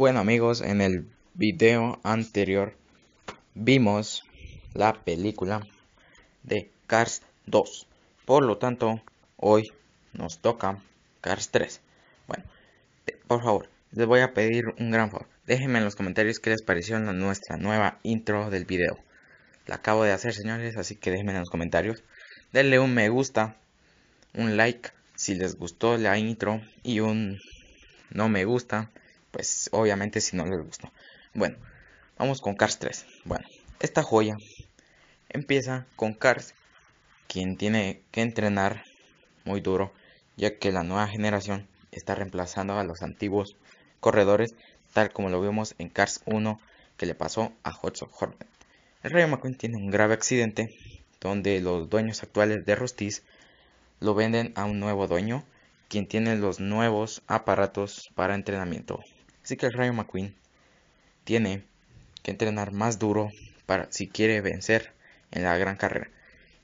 Bueno amigos, en el video anterior vimos la película de Cars 2. Por lo tanto, hoy nos toca Cars 3. Bueno, por favor, les voy a pedir un gran favor. Déjenme en los comentarios qué les pareció nuestra nueva intro del video. La acabo de hacer, señores, así que déjenme en los comentarios. Denle un me gusta, un like si les gustó la intro y un no me gusta pues obviamente si no les gustó. Bueno, vamos con Cars 3. Bueno, esta joya empieza con Cars, quien tiene que entrenar muy duro, ya que la nueva generación está reemplazando a los antiguos corredores, tal como lo vimos en Cars 1 que le pasó a Hudson Hornet. El Rey McQueen tiene un grave accidente donde los dueños actuales de Rustiz lo venden a un nuevo dueño, quien tiene los nuevos aparatos para entrenamiento Así que el Rayo McQueen tiene que entrenar más duro para si quiere vencer en la gran carrera.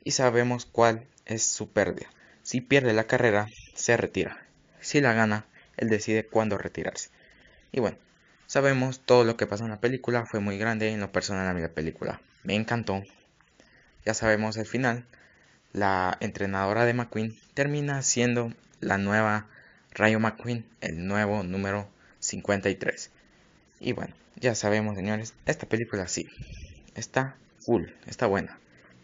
Y sabemos cuál es su pérdida. Si pierde la carrera, se retira. Si la gana, él decide cuándo retirarse. Y bueno, sabemos todo lo que pasó en la película. Fue muy grande en lo personal a la película. Me encantó. Ya sabemos el final. La entrenadora de McQueen termina siendo la nueva Rayo McQueen, el nuevo número 53. Y bueno, ya sabemos, señores, esta película sí, está full, está buena.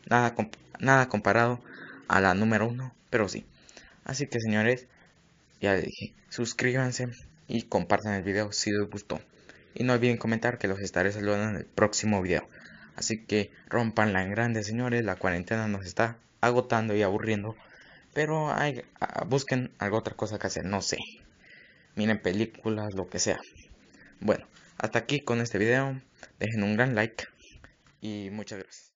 Nada, nada comparado a la número 1, pero sí. Así que, señores, ya les dije, suscríbanse y compartan el video si les gustó. Y no olviden comentar que los estaré saludando en el próximo video. Así que rompanla en grande, señores. La cuarentena nos está agotando y aburriendo. Pero ah, busquen algo otra cosa que hacer, no sé miren películas, lo que sea. Bueno, hasta aquí con este video. Dejen un gran like y muchas gracias.